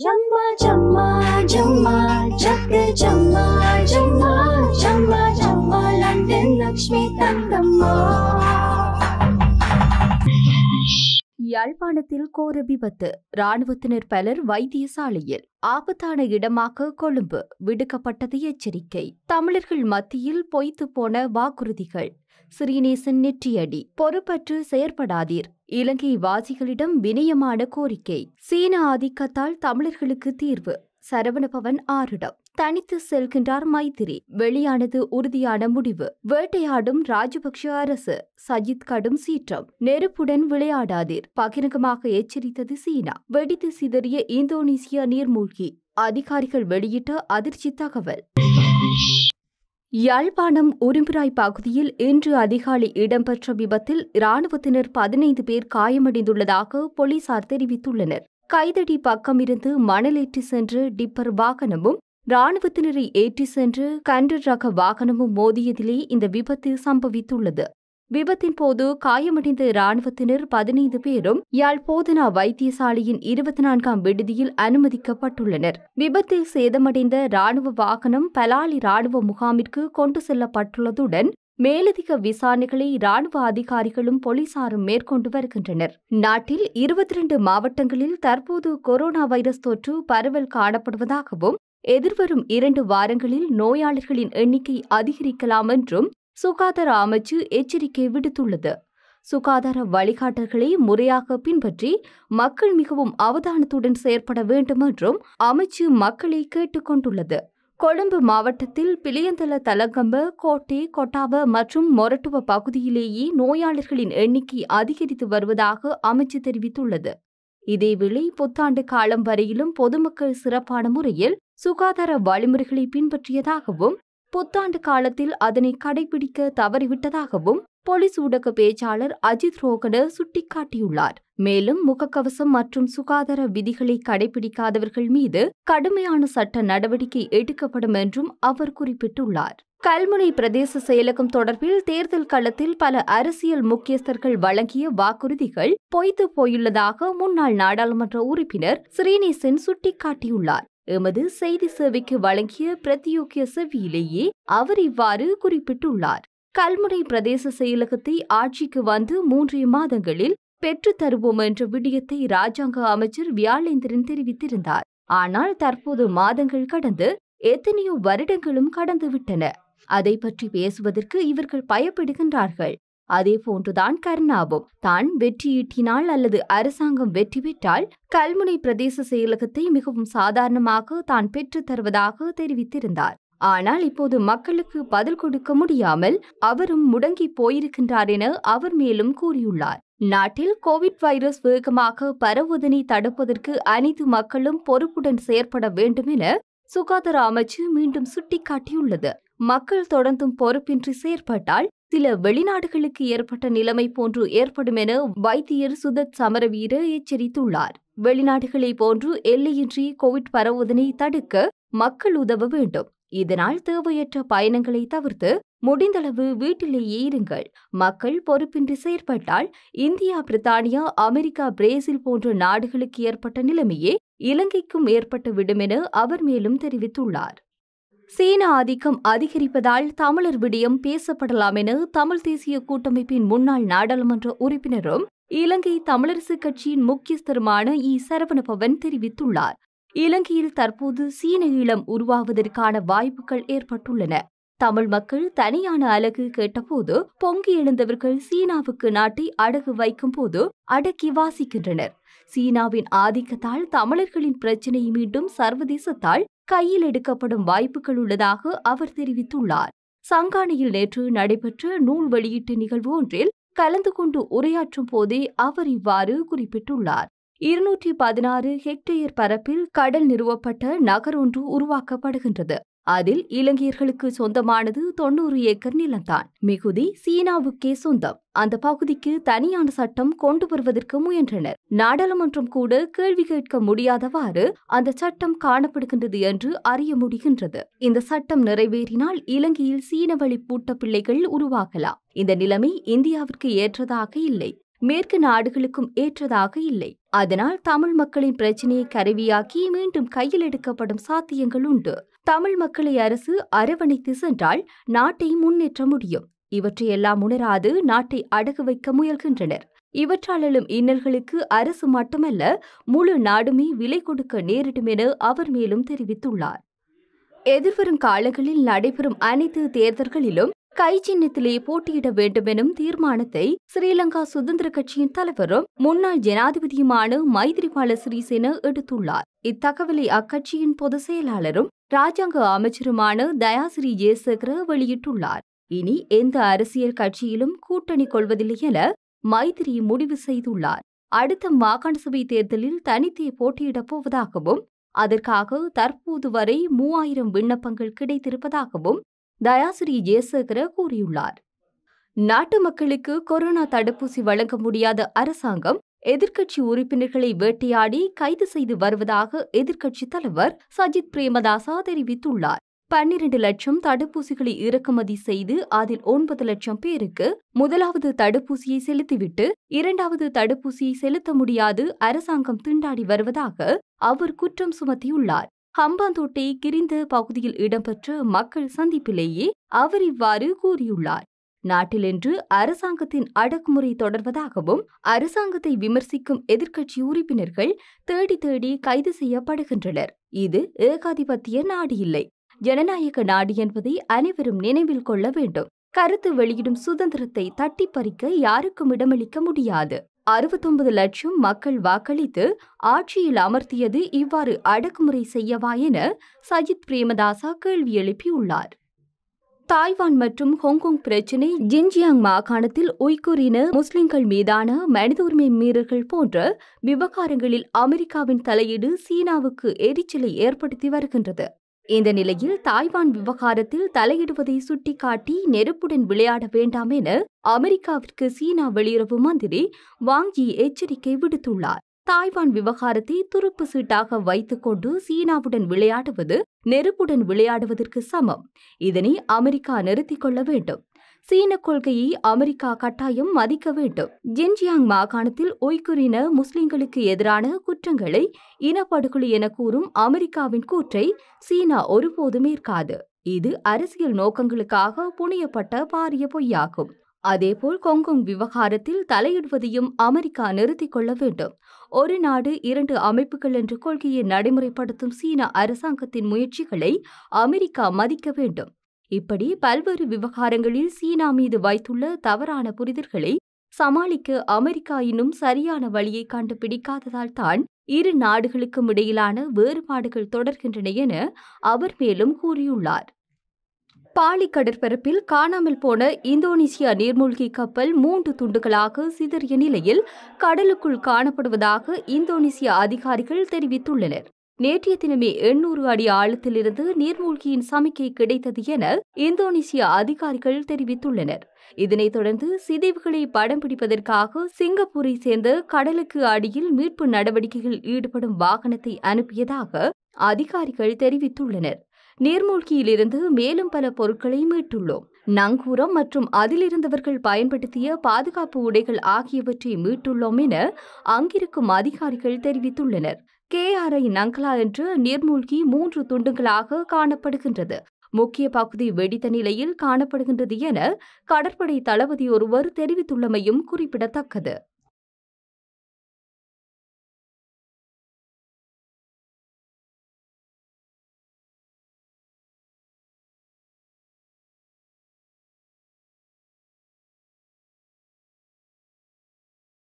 Jamma jamma jamma jakke jamma jamma jamma jamma London Lakshmi Tangamma யாழ்ப்பாணத்தில் கோர விபத்து ராணுவத்தினர் பலர் வைத்தியசாலையில் ஆபத்தான இடமாக கொழும்பு விடுக்கப்பட்டது எச்சரிக்கை தமிழர்கள் மத்தியில் பொய்த்து போன வாக்குறுதிகள் சிறீநேசன் நெற்றியடி பொறுப்பற்று செயற்படாதீர் இலங்கை வாசிகளிடம் வினயமான கோரிக்கை சீன ஆதிக்கத்தால் தமிழர்களுக்கு தீர்வு சரவணபவன் ஆரிடம் தனித்து செல்கின்றார் மைத்திரி வெளியானது உறுதியான முடிவு வேட்டையாடும் ராஜபக்ஷ அரசு சஜித் கடும் சீற்றம் நெருப்புடன் விளையாடாதீர் பகிரங்கமாக எச்சரித்தது சீனா வெடித்து சிதறிய இந்தோனேசிய நீர்மூழ்கி அதிகாரிகள் வெளியிட்ட அதிர்ச்சி தகவல் யாழ்ப்பாணம் உரும்பிராய் பகுதியில் இன்று அதிகாலை இடம்பெற்ற விபத்தில் இராணுவத்தினர் பதினைந்து பேர் காயமடைந்துள்ளதாக போலீசார் தெரிவித்துள்ளனர் கைதடி பக்கமிருந்து மணலேற்றி சென்று டிப்பர் வாகனமும் ராணுவத்தினரை ஏற்றி சென்று கன்று ரக வாகனமும் மோதியதிலே இந்த விபத்து சம்பவித்துள்ளது விபத்தின் போது காயமடைந்த இராணுவத்தினர் பதினைந்து பேரும் யாழ் போதனா வைத்தியசாலையின் இருபத்தி நான்காம் விடுதியில் அனுமதிக்கப்பட்டுள்ளனர் விபத்தில் சேதமடைந்த இராணுவ வாகனம் பலாலி இராணுவ முகாமிற்கு கொண்டு செல்லப்பட்டுள்ளதுடன் மேலதிக விசாரணைகளை ராணுவ அதிகாரிகளும் போலீசாரும் மேற்கொண்டு வருகின்றனர் நாட்டில் இருபத்தி இரண்டு மாவட்டங்களில் தற்போது கொரோனா வைரஸ் தொற்று பரவல் காணப்படுவதாகவும் எதிர்வரும் இரண்டு வாரங்களில் நோயாளர்களின் எண்ணிக்கை அதிகரிக்கலாம் என்றும் சுகாதார அமைச்சு எச்சரிக்கை விடுத்துள்ளது சுகாதார வழிகாட்டல்களை முறையாக பின்பற்றி மக்கள் மிகவும் அவதானத்துடன் செயற்பட வேண்டும் என்றும் அமைச்சு மக்களை கேட்டுக்கொண்டுள்ளது கொழும்பு மாவட்டத்தில் பிளியந்தல தலங்கம்ப கோட்டை கொட்டாவ மற்றும் மொரட்டுவ பகுதியிலேயே நோயாளர்களின் எண்ணிக்கை அதிகரித்து வருவதாக அமைச்சு தெரிவித்துள்ளது இதேவேளை புத்தாண்டு காலம் வரையிலும் பொதுமக்கள் சிறப்பான முறையில் சுகாதார வழிமுறைகளை பின்பற்றியதாகவும் புத்தாண்டு காலத்தில் அதனை கடைபிடிக்க தவறிவிட்டதாகவும் போலீஸ் ஊடக பேச்சாளர் அஜித் ரோகன சுட்டிக்காட்டியுள்ளார் மேலும் முகக்கவசம் மற்றும் சுகாதார விதிகளை கடைபிடிக்காதவர்கள் மீது கடுமையான சட்ட நடவடிக்கை எடுக்கப்படும் என்றும் அவர் குறிப்பிட்டுள்ளார் கல்முனை பிரதேச செயலகம் தொடர்பில் தேர்தல் களத்தில் பல அரசியல் முக்கியஸ்தர்கள் வழங்கிய வாக்குறுதிகள் பொய்த்து போயுள்ளதாக முன்னாள் நாடாளுமன்ற உறுப்பினர் ஸ்ரீநேசன் சுட்டிக்காட்டியுள்ளார் எமது செய்தி சேவைக்கு வழங்கிய பிரத்தியோக்கிய செவியிலேயே அவர் இவ்வாறு குறிப்பிட்டுள்ளார் கல்முனை பிரதேச செயலகத்தை ஆட்சிக்கு வந்து மூன்றே மாதங்களில் பெற்றுத்தருவோம் என்ற விடயத்தை ராஜாங்க அமைச்சர் வியாழேந்திரன் தெரிவித்திருந்தார் ஆனால் தற்போது மாதங்கள் கடந்து எத்தனையோ வருடங்களும் கடந்துவிட்டன அதை பற்றி பேசுவதற்கு இவர்கள் பயப்படுகின்றார்கள் அதே போன்றுதான் கருணாவும் தான் வெற்றியீட்டினால் அல்லது அரசாங்கம் வெற்றி பெற்றால் கல்முனை பிரதேச செயலகத்தை மிகவும் சாதாரணமாக தான் பெற்றுத் தருவதாக தெரிவித்திருந்தார் ஆனால் இப்போது மக்களுக்கு பதில் கொடுக்க முடியாமல் அவரும் முடங்கி போயிருக்கின்றார் என அவர் மேலும் கூறியுள்ளார் நாட்டில் கோவிட் வைரஸ் வேகமாக பரவுவதனை தடுப்பதற்கு அனைத்து மக்களும் பொறுப்புடன் செயற்பட வேண்டும் என சுகாதார அமைச்சு மீண்டும் சுட்டிக்காட்டியுள்ளது மக்கள் தொடர்ந்தும் பொறுப்பின்றி செயற்பட்டால் சில வெளிநாடுகளுக்கு ஏற்பட்ட நிலைமை போன்று ஏற்படும் என வைத்தியர் சுதத் சமரவீர எச்சரித்துள்ளார் வெளிநாடுகளை போன்று எல்லையின்றி கோவிட் பரவுவதனை தடுக்க மக்கள் உதவ வேண்டும் இதனால் தேவையற்ற பயணங்களை தவிர்த்து முடிந்தளவு வீட்டிலேயே இருங்கள் மக்கள் பொறுப்பின்றி செயற்பட்டால் இந்தியா பிரித்தானியா அமெரிக்கா பிரேசில் போன்ற நாடுகளுக்கு ஏற்பட்ட நிலைமையே இலங்கைக்கும் ஏற்பட்டுவிடும் என அவர் மேலும் தெரிவித்துள்ளார் சீன ஆதிக்கம் அதிகரிப்பதால் தமிழர் விடயம் பேசப்படலாம் என தமிழ் தேசிய கூட்டமைப்பின் முன்னாள் நாடாளுமன்ற உறுப்பினரும் இலங்கை தமிழரசுக் கட்சியின் முக்கியஸ்தருமான இ சரவணபவன் தெரிவித்துள்ளார் இலங்கையில் தற்போது சீன ஈழம் உருவாவதற்கான வாய்ப்புகள் ஏற்பட்டுள்ளன தமிழ் மக்கள் தனியான அழகு கேட்டபோது பொங்கி எழுந்தவர்கள் சீனாவுக்கு நாட்டை அடகு வைக்கும் போது அடக்கி வாசிக்கின்றனர் சீனாவின் ஆதிக்கத்தால் தமிழர்களின் பிரச்சினையை மீண்டும் சர்வதேசத்தால் கையில் எடுக்கப்படும் வாய்ப்புகள் உள்ளதாக அவர் தெரிவித்துள்ளார் சங்கானையில் நேற்று நடைபெற்ற நூல் வெளியீட்டு நிகழ்வு ஒன்றில் கலந்து கொண்டு உரையாற்றும் போதே அவர் இவ்வாறு குறிப்பிட்டுள்ளார் இருநூற்றி பதினாறு ஹெக்டேயர் பரப்பில் கடல் நிறுவப்பட்ட நகர் ஒன்று உருவாக்கப்படுகின்றது அதில் இலங்கையர்களுக்கு சொந்தமானது தொன்னூறு ஏக்கர் நிலம்தான் மிகுதி சீனாவுக்கே சொந்தம் அந்த பகுதிக்கு தனியான சட்டம் கொண்டு வருவதற்கு முயன்றனர் நாடாளுமன்றம் கூட கேள்வி கேட்க முடியாதவாறு அந்த சட்டம் காணப்படுகின்றது என்று அறிய முடிகின்றது இந்த சட்டம் நிறைவேறினால் இலங்கையில் சீன வழி பூட்ட பிள்ளைகள் உருவாகலாம் இந்த நிலைமை இந்தியாவிற்கு ஏற்றதாக இல்லை மேற்கு நாடுகளுக்கும் ஏற்றதாக இல்லை அதனால் தமிழ் மக்களின் பிரச்சனையை கருவியாக்கி மீண்டும் கையில் எடுக்கப்படும் சாத்தியங்கள் உண்டு தமிழ் மக்களை அரசு அரவணைத்து சென்றால் நாட்டை முன்னேற்ற முடியும் இவற்றையெல்லாம் உணராது நாட்டை அடகு வைக்க முயல்கின்றனர் இவற்றால் எழும் இன்னல்களுக்கு அரசு மட்டுமல்ல முழு நாடுமே விலை கொடுக்க நேரிடும் என அவர் மேலும் தெரிவித்துள்ளார் எதிர்வரும் காலங்களில் நடைபெறும் அனைத்து தேர்தல்களிலும் கை சின்னத்திலே போட்டியிட வேண்டும் எனும் தீர்மானத்தை ஸ்ரீலங்கா சுதந்திர கட்சியின் தலைவரும் முன்னாள் ஜனாதிபதியுமான மைத்ரிபால சிறிசேன எடுத்துள்ளார் இத்தகவலை அக்கட்சியின் பொதுச் செயலாளரும் ராஜாங்க அமைச்சருமான தயாசிரி ஜெயசேகர வெளியிட்டுள்ளார் இனி எந்த அரசியல் கட்சியிலும் கூட்டணி கொள்வதில்லை என மைத்திரி முடிவு செய்துள்ளார் அடுத்த மாகாண சபை தேர்தலில் தனித்தே போட்டியிடப் போவதாகவும் அதற்காக தற்போது வரை மூவாயிரம் விண்ணப்பங்கள் கிடைத்திருப்பதாகவும் தயாசிரி ஜெயசேகர கூறியுள்ளார் நாட்டு மக்களுக்கு கொரோனா தடுப்பூசி வழங்க முடியாத அரசாங்கம் எதிர்க்கட்சி உறுப்பினர்களை வேட்டையாடி கைது செய்து வருவதாக எதிர்க்கட்சித் தலைவர் சஜித் பிரேமதாசா தெரிவித்துள்ளார் பன்னிரண்டு லட்சம் தடுப்பூசிகளை இறக்குமதி செய்து அதில் ஒன்பது லட்சம் பேருக்கு முதலாவது தடுப்பூசியை செலுத்திவிட்டு இரண்டாவது தடுப்பூசியை செலுத்த முடியாது அரசாங்கம் திண்டாடி வருவதாக அவர் குற்றம் சுமத்தியுள்ளார் ஹம்பாந்தோட்டை கிரிந்த பகுதியில் இடம்பெற்ற மக்கள் சந்திப்பிலேயே அவர் இவ்வாறு கூறியுள்ளார் நாட்டிலென்று அரசாங்கத்தின் அடக்குமுறை தொடர்வதாகவும் அரசாங்கத்தை விமர்சிக்கும் எதிர்க்கட்சி உறுப்பினர்கள் தேடி தேடி கைது செய்யப்படுகின்றனர் இது ஏகாதிபத்திய நாடு இல்லை ஜனநாயக நாடு என்பதை அனைவரும் நினைவில் கொள்ள வேண்டும் கருத்து வெளியிடும் சுதந்திரத்தை தட்டிப்பறிக்க யாருக்கும் இடமளிக்க முடியாது அறுபத்தொன்பது லட்சம் மக்கள் வாக்களித்து ஆட்சியில் அமர்த்தியது இவ்வாறு அடக்குமுறை செய்யவா என சஜித் பிரேமதாசா கேள்வி எழுப்பியுள்ளார் தாய்வான் மற்றும் ஹாங்காங் பிரச்சினை ஜின்ஜியாங் மாகாணத்தில் உய்குரின முஸ்லிம்கள் மீதான மனித உரிமை மீறல்கள் போன்ற விவகாரங்களில் அமெரிக்காவின் தலையீடு சீனாவுக்கு எரிச்சலை ஏற்படுத்தி வருகின்றது இந்த நிலையில் தாய்வான் விவகாரத்தில் தலையிடுவதை சுட்டிக்காட்டி நெருப்புடன் விளையாட வேண்டாம் என அமெரிக்காவிற்கு சீனா வெளியுறவு மந்திரி வாங்கி எச்சரிக்கை விடுத்துள்ளார் தாய்வான் விவகாரத்தை துருப்பு சீட்டாக வைத்துக்கொண்டு சீனாவுடன் விளையாடுவது நெருப்புடன் விளையாடுவதற்கு சமம் இதனை அமெரிக்கா நிறுத்திக் கொள்ள வேண்டும் சீன கொள்கையை அமெரிக்கா கட்டாயம் மதிக்க வேண்டும் ஜென்ஜியாங் மாகாணத்தில் ஒய்குறின முஸ்லிம்களுக்கு எதிரான குற்றங்களை இனப்படுகொலை என கூறும் அமெரிக்காவின் கூற்றை சீனா ஒருபோதும் ஏற்காது இது அரசியல் நோக்கங்களுக்காக புனையப்பட்ட பாரிய பொய்யாகும் அதேபோல் கொங்கொங் விவகாரத்தில் தலையிடுவதையும் அமெரிக்கா நிறுத்திக் கொள்ள வேண்டும் ஒரு நாடு இரண்டு அமைப்புகள் என்ற கொள்கையை நடைமுறைப்படுத்தும் சீன அரசாங்கத்தின் முயற்சிகளை அமெரிக்கா மதிக்க வேண்டும் இப்படி பல்வேறு விவகாரங்களில் சீனா மீது வைத்துள்ள தவறான புரிதல்களை சமாளிக்க அமெரிக்கா இன்னும் சரியான வழியை கண்டுபிடிக்காததால் தான் இரு நாடுகளுக்கும் இடையிலான வேறுபாடுகள் தொடர்கின்றன என அவர் மேலும் கூறியுள்ளார் பாலி கடற்பரப்பில் காணாமல் போன இந்தோனேசியா நீர்மூழ்கி கப்பல் மூன்று துண்டுகளாக சிதறிய நிலையில் கடலுக்குள் காணப்படுவதாக இந்தோனேசிய அதிகாரிகள் தெரிவித்துள்ளனர் நேற்றைய தினமே எண்ணூறு அடி ஆழத்திலிருந்து நீர்மூழ்கியின் சமிக்கை கிடைத்தது என இந்தோனேசிய அதிகாரிகள் தெரிவித்துள்ளனர் இதனைத் தொடர்ந்து சிதைவுகளை படம் பிடிப்பதற்காக சிங்கப்பூரை சேர்ந்த கடலுக்கு அடியில் மீட்பு நடவடிக்கைகள் ஈடுபடும் வாகனத்தை அனுப்பியதாக அதிகாரிகள் தெரிவித்துள்ளனர் நீர்மூழ்கியிலிருந்து மேலும் பல பொருட்களை மீட்டுள்ளோம் நங்கூரம் மற்றும் அதிலிருந்தவர்கள் பயன்படுத்திய பாதுகாப்பு உடைகள் ஆகியவற்றை மீட்டுள்ளோம் என அங்கிருக்கும் அதிகாரிகள் தெரிவித்துள்ளனர் கே ஐ நங்கலா என்று நீர்மூழ்கி மூன்று துண்டுகளாக காணப்படுகின்றது முக்கிய பகுதி வெடித்த நிலையில் காணப்படுகின்றது என கடற்படை தளபதி ஒருவர் தெரிவித்துள்ளமையும் குறிப்பிடத்தக்கது